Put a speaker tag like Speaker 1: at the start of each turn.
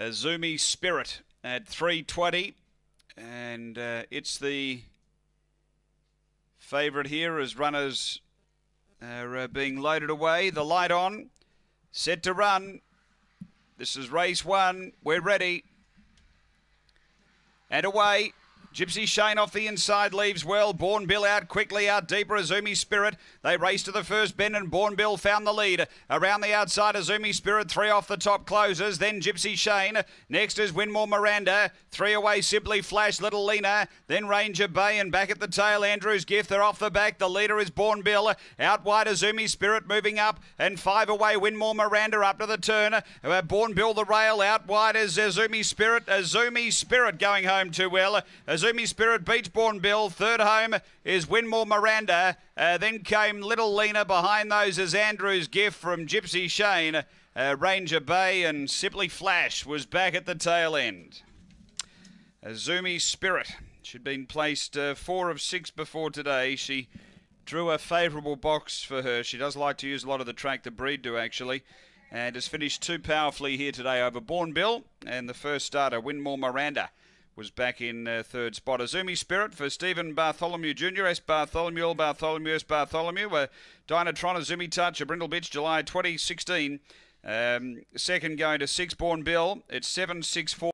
Speaker 1: Uh, Zumi Spirit at 320. And uh, it's the favourite here as runners are uh, being loaded away. The light on, set to run. This is race one. We're ready. And away. Gypsy Shane off the inside leaves well. Born Bill out quickly, out deeper. Azumi Spirit. They race to the first bend, and Born Bill found the lead. Around the outside, Azumi Spirit, three off the top closes. Then Gypsy Shane. Next is Winmore Miranda. Three away, Sibley Flash, Little Lena. Then Ranger Bay, and back at the tail, Andrew's Gift. They're off the back. The leader is Born Bill. Out wide, Azumi Spirit moving up, and five away, Winmore Miranda up to the turn. Uh, Born Bill the rail. Out wide is Azumi Spirit. Azumi Spirit going home too well. Azumi Zumi Spirit, Born Bill. Third home is Winmore Miranda. Uh, then came Little Lena. Behind those is Andrew's Gift from Gypsy Shane. Uh, Ranger Bay and Sipley Flash was back at the tail end. Azumi Spirit. She'd been placed uh, four of six before today. She drew a favourable box for her. She does like to use a lot of the track the breed do, actually. And has finished too powerfully here today over Born Bill and the first starter, Winmore Miranda was back in uh, third spot. Azumi Spirit for Stephen Bartholomew Jr. S. Bartholomew, Bartholomew, S. Bartholomew. Uh, Dynatron, Azumi Touch, a Brindle Bitch, July 2016. Um, second going to Sixborn Bill. It's 764.